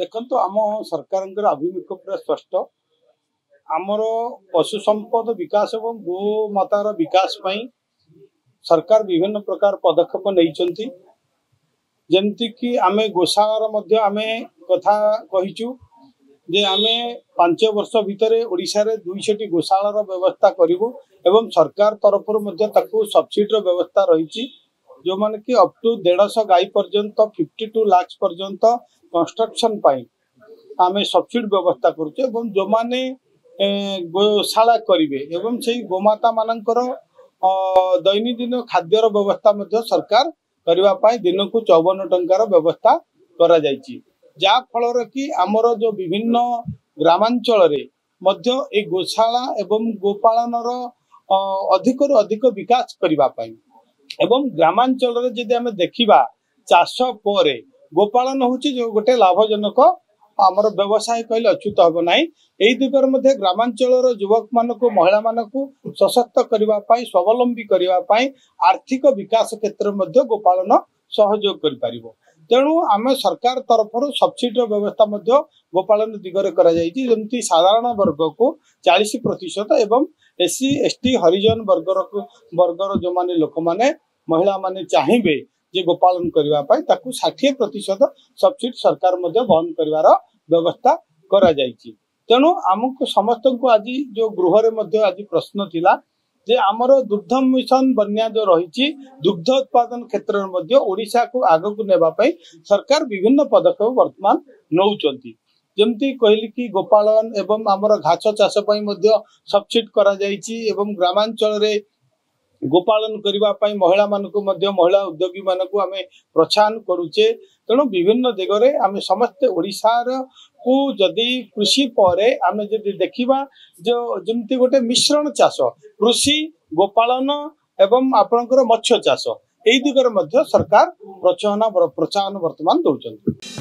ଦେଖନ୍ତୁ ଆମ ସରକାରଙ୍କର ଆଭିମୁଖ୍ୟ ପୁରା ସ୍ପଷ୍ଟ ଆମର ପଶୁ ସମ୍ପଦ ବିକାଶ ଏବଂ ଗୋମାତାର ବିକାଶ ପାଇଁ ସରକାର ବିଭିନ୍ନ ପ୍ରକାର ପଦକ୍ଷେପ ନେଇଛନ୍ତି ଯେମିତିକି ଆମେ ଗୋଶାଳର ମଧ୍ୟ ଆମେ କଥା କହିଛୁ ଯେ ଆମେ ପାଞ୍ଚ ବର୍ଷ ଭିତରେ ଓଡ଼ିଶାରେ ଦୁଇଶଟି ଗୋଶାଳର ବ୍ୟବସ୍ଥା କରିବୁ ଏବଂ ସରକାର ତରଫରୁ ମଧ୍ୟ ତାକୁ ସବସିଡ଼ିର ବ୍ୟବସ୍ଥା ରହିଛି ଯେଉଁମାନେ କି ଅପ୍ ଟୁ ଦେଢ଼ଶହ ଗାଈ ପର୍ଯ୍ୟନ୍ତ ଫିଫ୍ଟି ଟୁ ଲାକ୍ସ ପର୍ଯ୍ୟନ୍ତ କନଷ୍ଟ୍ରକ୍ସନ୍ ପାଇଁ ଆମେ ସବସିଡି ବ୍ୟବସ୍ଥା କରୁଛୁ ଏବଂ ଯେଉଁମାନେ ଗୋଶାଳା କରିବେ ଏବଂ ସେଇ ଗୋମାତା ମାନଙ୍କର ଦୈନନ୍ଦିନ ଖାଦ୍ୟର ବ୍ୟବସ୍ଥା ମଧ୍ୟ ସରକାର କରିବା ପାଇଁ ଦିନକୁ ଚଉବନ ଟଙ୍କାର ବ୍ୟବସ୍ଥା କରାଯାଇଛି ଯାହାଫଳରେ କି ଆମର ଯେଉଁ ବିଭିନ୍ନ ଗ୍ରାମାଞ୍ଚଳରେ ମଧ୍ୟ ଏ ଗୋଶାଳା ଏବଂ ଗୋପାଳନର ଅଧିକରୁ ଅଧିକ ବିକାଶ କରିବା ପାଇଁ ଏବଂ ଗ୍ରାମାଞ୍ଚଳରେ ଯଦି ଆମେ ଦେଖିବା ଚାଷ ପରେ ଗୋପାଳନ ହଉଛି ଯୋଉ ଗୋଟେ ଲାଭଜନକ ଆମର ବ୍ୟବସାୟ କହିଲେ ଅଚ୍ୟୁତ ହବ ନାହିଁ ଏଇ ଦିଗରେ ମଧ୍ୟ ଗ୍ରାମାଞ୍ଚଳର ଯୁବକ ମାନଙ୍କୁ ମହିଳା ମାନଙ୍କୁ ସଶକ୍ତ କରିବା ପାଇଁ ସ୍ୱାବଲମ୍ବୀ କରିବା ପାଇଁ ଆର୍ଥିକ ବିକାଶ କ୍ଷେତ୍ରରେ ମଧ୍ୟ ଗୋପାଳନ ସହଯୋଗ କରିପାରିବ ତେଣୁ ଆମେ ସରକାର ତରଫରୁ ସବସିଡିର ବ୍ୟବସ୍ଥା ମଧ୍ୟ ଗୋପାଳନ ଦିଗରେ କରାଯାଇଛି ଯେମିତି ସାଧାରଣ ବର୍ଗକୁ ଚାଳିଶ ପ୍ରତିଶତ ଏବଂ ଏସି ଏସ୍ଟି ହରିଜନ ବର୍ଗର ବର୍ଗର ଯେଉଁମାନେ ଲୋକମାନେ ମହିଳାମାନେ ଚାହିଁବେ ଯେ ଗୋପାଳନ କରିବା ପାଇଁ ତାକୁ ଷାଠିଏ ପ୍ରତିଶତ ସବସିଡି ସରକାର ମଧ୍ୟ ବହନ କରିବାର ବ୍ୟବସ୍ଥା କରାଯାଇଛି ତେଣୁ ଆମକୁ ସମସ୍ତଙ୍କୁ ଆଜି ଯେଉଁ ଗୃହରେ ମଧ୍ୟ ଆଜି ପ୍ରଶ୍ନ ଥିଲା जे दुग्ध मिशन बन्या दुग्ध उत्पादन क्षेत्रको आगको नै सरकार विभिन्न पदक्षेप बर्तमान नोउँछ कहली कि गोपान एमर घास चासप सबसिड गराइन्छ ए ग्राम ଗୋପାଳନ କରିବା ପାଇଁ ମହିଳାମାନଙ୍କୁ ମଧ୍ୟ ମହିଳା ଉଦ୍ୟୋଗୀମାନଙ୍କୁ ଆମେ ପ୍ରୋତ୍ସାହନ କରୁଛେ ତେଣୁ ବିଭିନ୍ନ ଦିଗରେ ଆମେ ସମସ୍ତେ ଓଡ଼ିଶାର କୁ ଯଦି କୃଷି ପରେ ଆମେ ଯଦି ଦେଖିବା ଯେଉଁ ଯେମିତି ଗୋଟେ ମିଶ୍ରଣ ଚାଷ କୃଷି ଗୋପାଳନ ଏବଂ ଆପଣଙ୍କର ମତ୍ସ୍ୟ ଚାଷ ଏଇ ଦିଗରେ ମଧ୍ୟ ସରକାର ପ୍ରୋତ୍ସାହନ ପ୍ରୋତ୍ସାହନ ବର୍ତ୍ତମାନ ଦେଉଛନ୍ତି